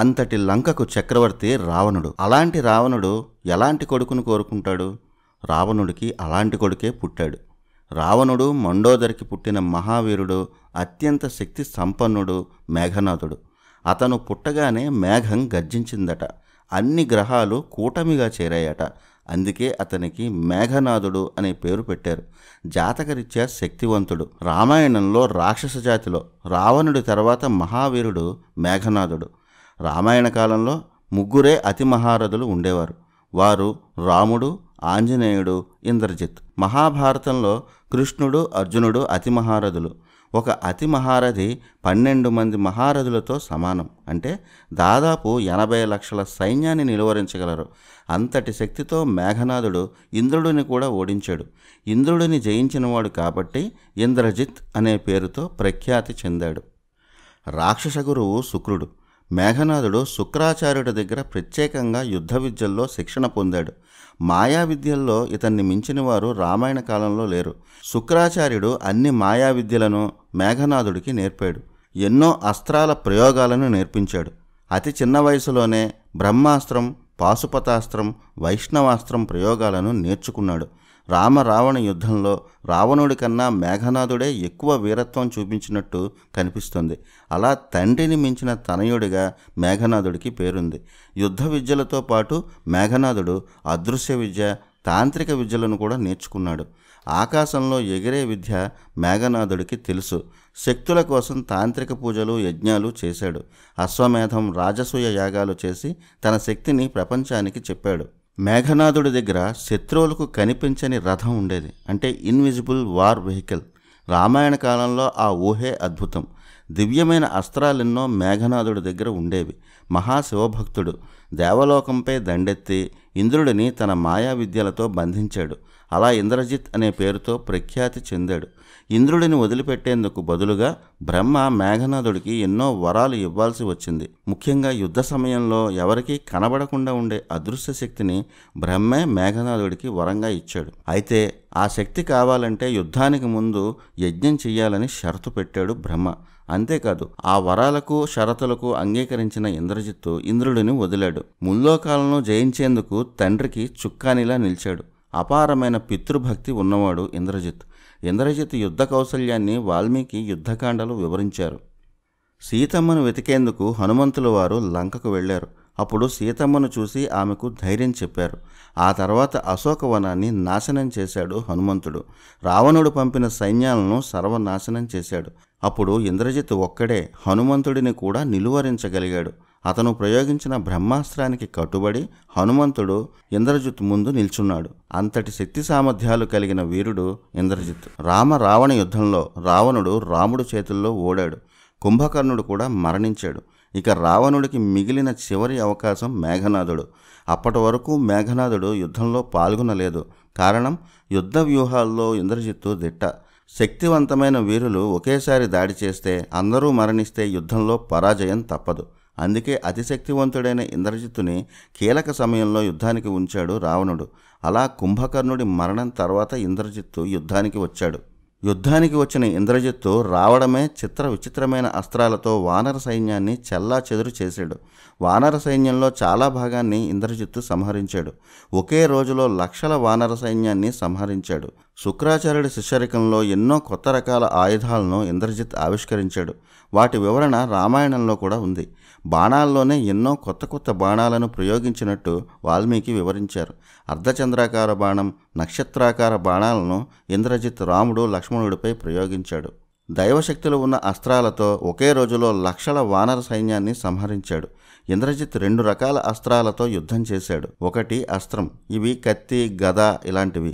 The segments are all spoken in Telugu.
అంతటి లంకకు చక్రవర్తి రావణుడు అలాంటి రావణుడు ఎలాంటి కొడుకును కోరుకుంటాడు రావణుడికి అలాంటి కొడుకే పుట్టాడు రావణుడు మండోదరికి పుట్టిన మహావీరుడు అత్యంత శక్తి సంపన్నుడు మేఘనాథుడు అతను పుట్టగానే మేఘం గర్జించిందట అన్ని గ్రహాలు కూటమిగా చేరాయట అందుకే అతనికి మేఘనాథుడు అనే పేరు పెట్టారు జాతకరీత్యా శక్తివంతుడు రామాయణంలో రాక్షస జాతిలో రావణుడి తర్వాత మహావీరుడు మేఘనాథుడు రామాయణ కాలంలో ముగ్గురే అతి మహారథులు ఉండేవారు వారు రాముడు ఆంజనేయుడు ఇంద్రజిత్ మహాభారతంలో కృష్ణుడు అర్జునుడు అతి మహారథులు ఒక అతి మహారథి పన్నెండు మంది మహారథులతో సమానం అంటే దాదాపు ఎనభై లక్షల సైన్యాన్ని నిలువరించగలరు అంతటి శక్తితో మేఘనాథుడు ఇంద్రుడిని కూడా ఓడించాడు ఇంద్రుడిని జయించినవాడు కాబట్టి ఇంద్రజిత్ అనే పేరుతో ప్రఖ్యాతి చెందాడు రాక్షస గురువు శుక్రుడు మేఘనాథుడు శుక్రాచార్యుడి దగ్గర ప్రత్యేకంగా యుద్ధ విద్యల్లో శిక్షణ పొందాడు మాయా విద్యల్లో ఇతన్ని మించిన వారు రామాయణ కాలంలో లేరు శుక్రాచార్యుడు అన్ని మాయా విద్యలను మేఘనాథుడికి నేర్పాడు ఎన్నో అస్త్రాల ప్రయోగాలను నేర్పించాడు అతి చిన్న వయసులోనే బ్రహ్మాస్త్రం పాశుపతాస్త్రం వైష్ణవాస్త్రం ప్రయోగాలను నేర్చుకున్నాడు రామ రావణ యుద్ధంలో రావణుడి కన్నా మేఘనాథుడే ఎక్కువ వీరత్వం చూపించినట్టు కనిపిస్తుంది అలా తండ్రిని మించిన తనయుడిగా మేఘనాథుడికి పేరుంది యుద్ధ విద్యలతో పాటు మేఘనాథుడు అదృశ్య విద్య తాంత్రిక విద్యలను కూడా నేర్చుకున్నాడు ఆకాశంలో ఎగిరే విద్య మేఘనాథుడికి తెలుసు శక్తుల కోసం తాంత్రిక పూజలు యజ్ఞాలు చేశాడు అశ్వమేధం రాజసూయ యాగాలు చేసి తన శక్తిని ప్రపంచానికి చెప్పాడు మేఘనాథుడి దగ్గర శత్రువులకు కనిపించని రథం ఉండేది అంటే ఇన్విజిబుల్ వార్ వెహికల్ రామాయణ కాలంలో ఆ ఊహే అద్భుతం దివ్యమైన అస్త్రాలెన్నో మేఘనాథుడి దగ్గర ఉండేవి మహాశివభక్తుడు దేవలోకంపై దండెత్తి ఇంద్రుడిని తన మాయా విద్యలతో బంధించాడు అలా ఇంద్రజిత్ అనే పేరుతో ప్రఖ్యాతి చెందాడు ఇంద్రుడిని వదిలిపెట్టేందుకు బదులుగా బ్రహ్మ మేఘనాథుడికి ఎన్నో వరాలు ఇవ్వాల్సి వచ్చింది ముఖ్యంగా యుద్ధ సమయంలో ఎవరికీ కనబడకుండా ఉండే అదృశ్య శక్తిని బ్రహ్మే మేఘనాథుడికి వరంగా ఇచ్చాడు అయితే ఆ శక్తి కావాలంటే యుద్ధానికి ముందు యజ్ఞం చేయాలని షరతు పెట్టాడు బ్రహ్మ అంతేకాదు ఆ వరాలకు షరతులకు అంగీకరించిన ఇంద్రజిత్తు ఇంద్రుడిని వదిలాడు ముల్లోకాలను జయించేందుకు తండ్రికి చుక్కానిలా నిలిచాడు అపారమైన పితృభక్తి ఉన్నవాడు ఇంద్రజిత్ ఇంద్రజిత్ యుద్ధ కౌశల్యాన్ని వాల్మీకి యుద్ధకాండలు వివరించారు సీతమ్మను వెతికేందుకు హనుమంతుల వారు లంకకు వెళ్ళారు అప్పుడు సీతమ్మను చూసి ఆమెకు ధైర్యం చెప్పారు ఆ తర్వాత అశోకవనాన్ని నాశనం చేశాడు హనుమంతుడు రావణుడు పంపిన సైన్యాలను సర్వనాశనం చేశాడు అప్పుడు ఇంద్రజిత్ ఒక్కడే హనుమంతుడిని కూడా నిలువరించగలిగాడు అతను ప్రయోగించిన బ్రహ్మాస్త్రానికి కట్టుబడి హనుమంతుడు ఇంద్రజిత్ ముందు నిల్చున్నాడు అంతటి శక్తి సామర్థ్యాలు కలిగిన వీరుడు ఇంద్రజిత్ రామ రావణ యుద్ధంలో రావణుడు రాముడు చేతుల్లో ఓడాడు కుంభకర్ణుడు కూడా మరణించాడు ఇక రావణుడికి మిగిలిన చివరి అవకాశం మేఘనాథుడు అప్పటి వరకు మేఘనాథుడు యుద్ధంలో పాల్గొనలేదు కారణం యుద్ధ వ్యూహాల్లో ఇంద్రజిత్తు దిట్ట శక్తివంతమైన వీరులు ఒకేసారి దాడి చేస్తే అందరూ మరణిస్తే యుద్ధంలో పరాజయం తప్పదు అందుకే అతిశక్తివంతుడైన ఇంద్రజిత్తుని కీలక సమయంలో యుద్ధానికి ఉంచాడు రావణుడు అలా కుంభకర్ణుడి మరణం తర్వాత ఇంద్రజిత్తు యుద్ధానికి వచ్చాడు యుద్ధానికి వచ్చిన ఇంద్రజిత్తు రావడమే చిత్ర విచిత్రమైన అస్త్రాలతో వానర సైన్యాన్ని చల్లా చెదురు చేశాడు వానర సైన్యంలో చాలా భాగాన్ని ఇంద్రజిత్తు సంహరించాడు ఒకే రోజులో లక్షల వానర సైన్యాన్ని సంహరించాడు శుక్రాచార్యుడి శిష్యరికంలో ఎన్నో కొత్త రకాల ఆయుధాలను ఇంద్రజిత్ ఆవిష్కరించాడు వాటి వివరణ రామాయణంలో కూడా ఉంది బాణాల్లోనే ఎన్నో కొత్త కొత్త బాణాలను ప్రయోగించినట్టు వాల్మీకి వివరించారు అర్ధచంద్రాకార బాణం నక్షత్రాకార బాణాలను ఇంద్రజిత్ రాముడు లక్ష్మణుడిపై ప్రయోగించాడు దైవశక్తులు ఉన్న అస్త్రాలతో ఒకే రోజులో లక్షల వానర సైన్యాన్ని సంహరించాడు ఇంద్రజిత్ రెండు రకాల అస్త్రాలతో యుద్ధం చేశాడు ఒకటి అస్త్రం ఇవి కత్తి గద ఇలాంటివి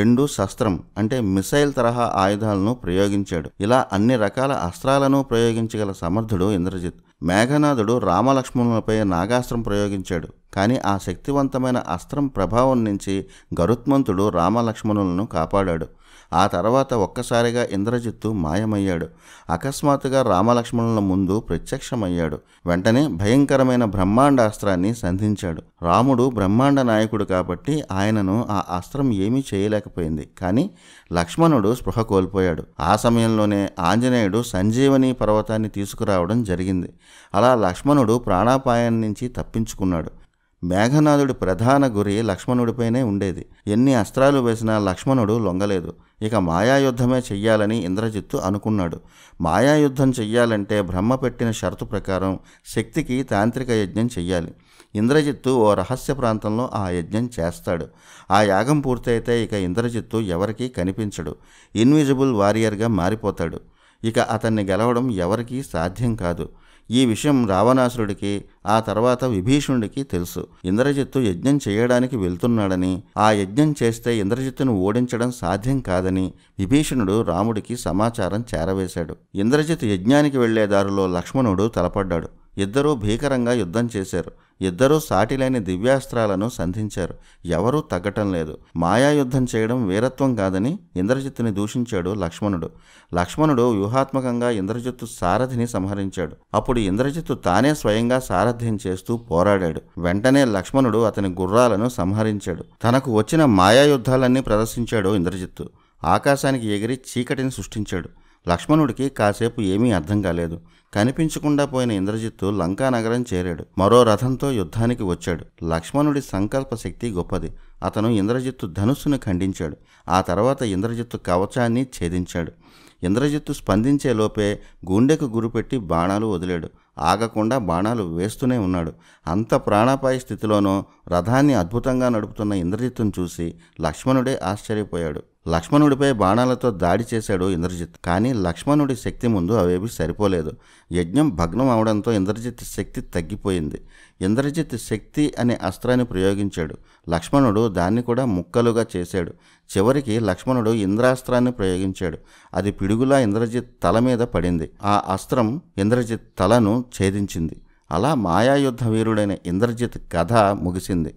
రెండు శస్త్రం అంటే మిసైల్ తరహా ఆయుధాలను ప్రయోగించాడు ఇలా అన్ని రకాల అస్త్రాలను ప్రయోగించగల సమర్థుడు ఇంద్రజిత్ మేఘనాథుడు రామలక్ష్మణులపై నాగాస్త్రం ప్రయోగించాడు కానీ ఆ శక్తివంతమైన అస్త్రం ప్రభావం నుంచి గరుత్మంతుడు రామలక్ష్మణులను కాపాడాడు ఆ తర్వాత ఒక్కసారిగా ఇంద్రజిత్తు మాయమయ్యాడు అకస్మాత్తుగా రామలక్ష్మణుల ముందు ప్రత్యక్షమయ్యాడు వెంటనే భయంకరమైన బ్రహ్మాండాస్త్రాన్ని సంధించాడు రాముడు బ్రహ్మాండ నాయకుడు కాబట్టి ఆయనను ఆ అస్త్రం ఏమీ చేయలేకపోయింది కానీ లక్ష్మణుడు స్పృహ కోల్పోయాడు ఆ సమయంలోనే ఆంజనేయుడు సంజీవని పర్వతాన్ని తీసుకురావడం జరిగింది అలా లక్ష్మణుడు ప్రాణాపాయం నుంచి తప్పించుకున్నాడు మేఘనాథుడి ప్రధాన గురి లక్ష్మణుడిపైనే ఉండేది ఎన్ని అస్త్రాలు వేసినా లక్ష్మణుడు లొంగలేదు ఇక మాయాయుద్ధమే చెయ్యాలని ఇంద్రజిత్తు అనుకున్నాడు మాయాయుద్ధం చెయ్యాలంటే బ్రహ్మ పెట్టిన షరతు ప్రకారం శక్తికి తాంత్రిక యజ్ఞం చెయ్యాలి ఇంద్రజిత్తు ఓ రహస్య ప్రాంతంలో ఆ యజ్ఞం చేస్తాడు ఆ యాగం పూర్తయితే ఇక ఇంద్రజిత్తు ఎవరికీ కనిపించడు ఇన్విజిబుల్ వారియర్గా మారిపోతాడు ఇక అతన్ని గెలవడం ఎవరికీ సాధ్యం కాదు ఈ విషయం రావణాసురుడికి ఆ తర్వాత విభీషణుడికి తెలుసు ఇంద్రజిత్తు యజ్ఞం చేయడానికి వెళ్తున్నాడని ఆ యజ్ఞం చేస్తే ఇంద్రజిత్తును ఓడించడం సాధ్యం కాదని విభీషణుడు రాముడికి సమాచారం చేరవేశాడు ఇంద్రజిత్ యజ్ఞానికి వెళ్లే దారిలో లక్ష్మణుడు తలపడ్డాడు ఇద్దరూ భీకరంగా యుద్ధం చేశారు ఇద్దరూ సాటిలేని దివ్యాస్త్రాలను సంధించారు ఎవరూ తగ్గటం లేదు మాయాయుద్ధం చేయడం వీరత్వం కాదని ఇంద్రజిత్తుని దూషించాడు లక్ష్మణుడు లక్ష్మణుడు వ్యూహాత్మకంగా ఇంద్రజిత్తు సారథిని సంహరించాడు అప్పుడు ఇంద్రజిత్తు తానే స్వయంగా సారథ్యం చేస్తూ పోరాడాడు వెంటనే లక్ష్మణుడు అతని గుర్రాలను సంహరించాడు తనకు వచ్చిన మాయాయుద్ధాలన్నీ ప్రదర్శించాడు ఇంద్రజిత్తు ఆకాశానికి ఎగిరి చీకటిని సృష్టించాడు లక్ష్మణుడికి కాసేపు ఏమీ అర్థం కాలేదు కనిపించకుండా పోయిన ఇంద్రజిత్తు లంకా నగరం చేరాడు మరో రథంతో యుద్ధానికి వచ్చాడు లక్ష్మణుడి సంకల్ప శక్తి గొప్పది అతను ఇంద్రజిత్తు ధనుస్సును ఖండించాడు ఆ తర్వాత ఇంద్రజిత్తు కవచాన్ని ఛేదించాడు ఇంద్రజిత్తు స్పందించే లోపే గుండెకు గురిపెట్టి బాణాలు వదిలాడు ఆగకుండా బాణాలు వేస్తూనే ఉన్నాడు అంత ప్రాణాపాయ స్థితిలోనూ రథాన్ని అద్భుతంగా నడుపుతున్న ఇంద్రజిత్తును చూసి లక్ష్మణుడే ఆశ్చర్యపోయాడు లక్ష్మణుడిపై బాణాలతో దాడి చేశాడు ఇంద్రజిత్ కానీ లక్ష్మణుడి శక్తి ముందు అవేవి సరిపోలేదు యజ్ఞం భగ్నం అవడంతో ఇంద్రజిత్ శక్తి తగ్గిపోయింది ఇంద్రజిత్ శక్తి అనే అస్త్రాన్ని ప్రయోగించాడు లక్ష్మణుడు దాన్ని కూడా ముక్కలుగా చేశాడు చివరికి లక్ష్మణుడు ఇంద్రాస్త్రాన్ని ప్రయోగించాడు అది పిడుగులా ఇంద్రజిత్ తల మీద పడింది ఆ అస్త్రం ఇంద్రజిత్ తలను ఛేదించింది అలా మాయాయుద్ధ వీరుడైన ఇంద్రజిత్ కథ ముగిసింది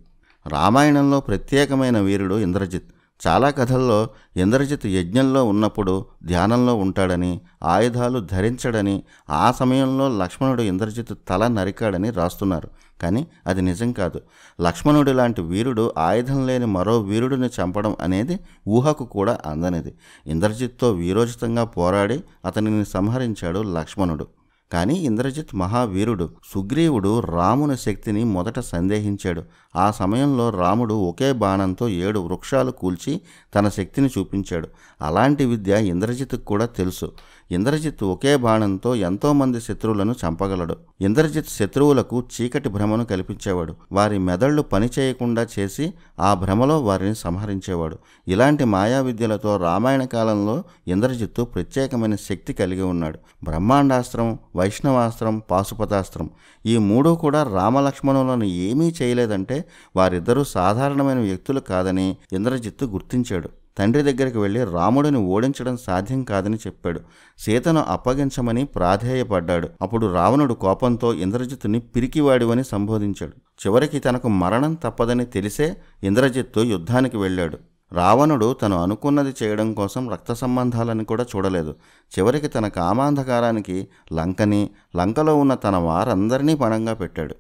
రామాయణంలో ప్రత్యేకమైన వీరుడు ఇంద్రజిత్ చాలా కథల్లో ఇంద్రజిత్ యజ్ఞంలో ఉన్నప్పుడు ధ్యానంలో ఉంటాడని ఆయుధాలు ధరించడని ఆ సమయంలో లక్ష్మణుడు ఇంద్రజిత్ తల నరికాడని రాస్తున్నారు కానీ అది నిజం కాదు లక్ష్మణుడు లాంటి వీరుడు ఆయుధం లేని మరో వీరుడిని చంపడం అనేది ఊహకు కూడా అందనిది ఇంద్రజిత్తో వీరోచితంగా పోరాడి అతనిని సంహరించాడు లక్ష్మణుడు కానీ ఇంద్రజిత్ మహావీరుడు సుగ్రీవుడు రాముని శక్తిని మొదట సందేహించాడు ఆ సమయంలో రాముడు ఒకే బాణంతో ఏడు వృక్షాలు కూల్చి తన శక్తిని చూపించాడు అలాంటి విద్య ఇంద్రజిత్కు కూడా తెలుసు ఇంద్రజిత్ ఒకే బాణంతో ఎంతోమంది శత్రువులను చంపగలడు ఇంద్రజిత్ శత్రువులకు చీకటి భ్రమను కల్పించేవాడు వారి పని పనిచేయకుండా చేసి ఆ భ్రమలో వారిని సంహరించేవాడు ఇలాంటి మాయా విద్యలతో రామాయణ కాలంలో ఇంద్రజిత్తు ప్రత్యేకమైన శక్తి కలిగి ఉన్నాడు బ్రహ్మాండాస్త్రం వైష్ణవాస్త్రం పాశుపతాస్త్రం ఈ మూడు కూడా రామలక్ష్మణులను ఏమీ చేయలేదంటే వారిద్దరూ సాధారణమైన వ్యక్తులు కాదని ఇంద్రజిత్తు గుర్తించాడు తండ్రి దగ్గరికి వెళ్ళి రాముడిని ఓడించడం సాధ్యం కాదని చెప్పాడు సీతను అప్పగించమని ప్రాధేయపడ్డాడు అప్పుడు రావణుడు కోపంతో ఇంద్రజిత్తుని పిరికివాడివని సంబోధించాడు చివరికి తనకు మరణం తప్పదని తెలిసే ఇంద్రజిత్తు యుద్ధానికి వెళ్ళాడు రావణుడు తను అనుకున్నది చేయడం కోసం రక్త సంబంధాలను కూడా చూడలేదు చివరికి తన కామాంధకారానికి లంకని లంకలో ఉన్న తన వారందరినీ పణంగా పెట్టాడు